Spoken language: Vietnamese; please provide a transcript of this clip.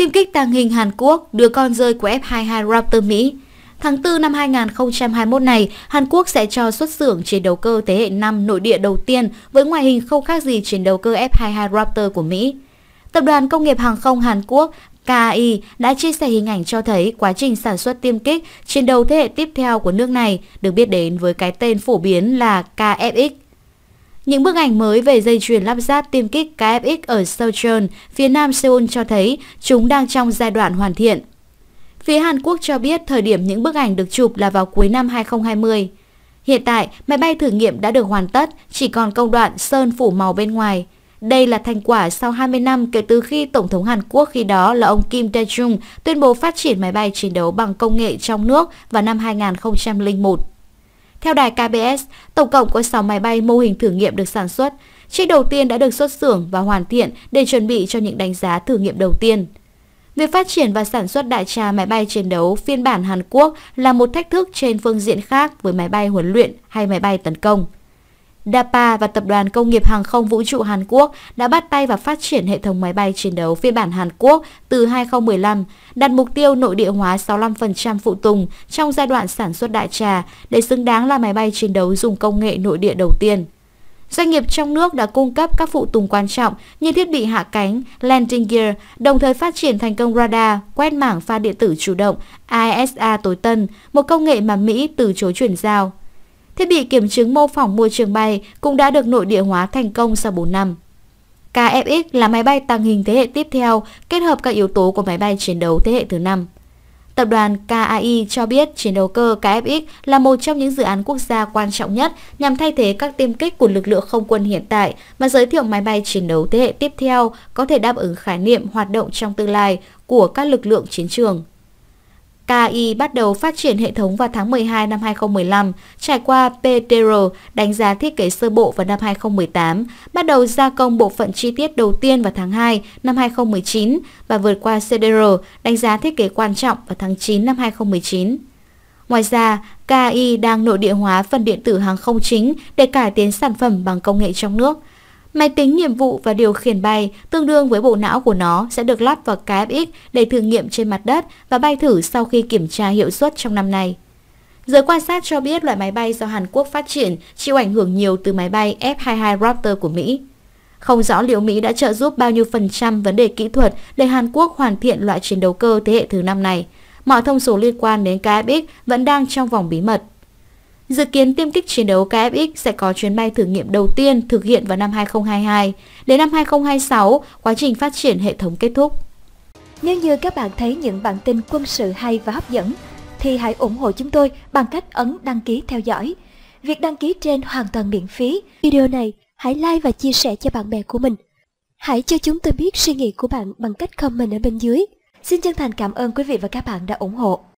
Tiêm kích tàng hình Hàn Quốc đưa con rơi của F-22 Raptor Mỹ Tháng 4 năm 2021 này, Hàn Quốc sẽ cho xuất xưởng chiến đấu cơ thế hệ 5 nội địa đầu tiên với ngoại hình không khác gì chiến đấu cơ F-22 Raptor của Mỹ. Tập đoàn Công nghiệp Hàng không Hàn Quốc KAI đã chia sẻ hình ảnh cho thấy quá trình sản xuất tiêm kích chiến đấu thế hệ tiếp theo của nước này được biết đến với cái tên phổ biến là KFX những bức ảnh mới về dây chuyền lắp ráp tiêm kích KFX ở Seoul, phía nam Seoul cho thấy chúng đang trong giai đoạn hoàn thiện. Phía Hàn Quốc cho biết thời điểm những bức ảnh được chụp là vào cuối năm 2020. Hiện tại, máy bay thử nghiệm đã được hoàn tất, chỉ còn công đoạn sơn phủ màu bên ngoài. Đây là thành quả sau 20 năm kể từ khi Tổng thống Hàn Quốc khi đó là ông Kim Dae-jung tuyên bố phát triển máy bay chiến đấu bằng công nghệ trong nước vào năm 2001. Theo đài KBS, tổng cộng có 6 máy bay mô hình thử nghiệm được sản xuất. Chiếc đầu tiên đã được xuất xưởng và hoàn thiện để chuẩn bị cho những đánh giá thử nghiệm đầu tiên. Việc phát triển và sản xuất đại trà máy bay chiến đấu phiên bản Hàn Quốc là một thách thức trên phương diện khác với máy bay huấn luyện hay máy bay tấn công. DAPA và Tập đoàn Công nghiệp Hàng không Vũ trụ Hàn Quốc đã bắt tay vào phát triển hệ thống máy bay chiến đấu phiên bản Hàn Quốc từ 2015, đặt mục tiêu nội địa hóa 65% phụ tùng trong giai đoạn sản xuất đại trà để xứng đáng là máy bay chiến đấu dùng công nghệ nội địa đầu tiên. Doanh nghiệp trong nước đã cung cấp các phụ tùng quan trọng như thiết bị hạ cánh, landing gear, đồng thời phát triển thành công radar, quét mảng pha điện tử chủ động, ISA tối tân, một công nghệ mà Mỹ từ chối chuyển giao Thiết bị kiểm chứng mô phỏng môi trường bay cũng đã được nội địa hóa thành công sau 4 năm. KFX là máy bay tàng hình thế hệ tiếp theo kết hợp các yếu tố của máy bay chiến đấu thế hệ thứ 5. Tập đoàn KAI cho biết chiến đấu cơ KFX là một trong những dự án quốc gia quan trọng nhất nhằm thay thế các tiêm kích của lực lượng không quân hiện tại và giới thiệu máy bay chiến đấu thế hệ tiếp theo có thể đáp ứng khái niệm hoạt động trong tương lai của các lực lượng chiến trường. KI bắt đầu phát triển hệ thống vào tháng 12 năm 2015, trải qua PTR đánh giá thiết kế sơ bộ vào năm 2018, bắt đầu gia công bộ phận chi tiết đầu tiên vào tháng 2 năm 2019 và vượt qua CDR đánh giá thiết kế quan trọng vào tháng 9 năm 2019. Ngoài ra, KI đang nội địa hóa phần điện tử hàng không chính để cải tiến sản phẩm bằng công nghệ trong nước – Máy tính nhiệm vụ và điều khiển bay tương đương với bộ não của nó sẽ được lắp vào KFX để thử nghiệm trên mặt đất và bay thử sau khi kiểm tra hiệu suất trong năm nay. Giới quan sát cho biết loại máy bay do Hàn Quốc phát triển chịu ảnh hưởng nhiều từ máy bay F-22 Raptor của Mỹ. Không rõ liệu Mỹ đã trợ giúp bao nhiêu phần trăm vấn đề kỹ thuật để Hàn Quốc hoàn thiện loại chiến đấu cơ thế hệ thứ năm này. Mọi thông số liên quan đến KFX vẫn đang trong vòng bí mật. Dự kiến tiêm kích chiến đấu KFX sẽ có chuyến bay thử nghiệm đầu tiên thực hiện vào năm 2022. Đến năm 2026, quá trình phát triển hệ thống kết thúc. Nếu như các bạn thấy những bản tin quân sự hay và hấp dẫn, thì hãy ủng hộ chúng tôi bằng cách ấn đăng ký theo dõi. Việc đăng ký trên hoàn toàn miễn phí. Video này hãy like và chia sẻ cho bạn bè của mình. Hãy cho chúng tôi biết suy nghĩ của bạn bằng cách comment ở bên dưới. Xin chân thành cảm ơn quý vị và các bạn đã ủng hộ.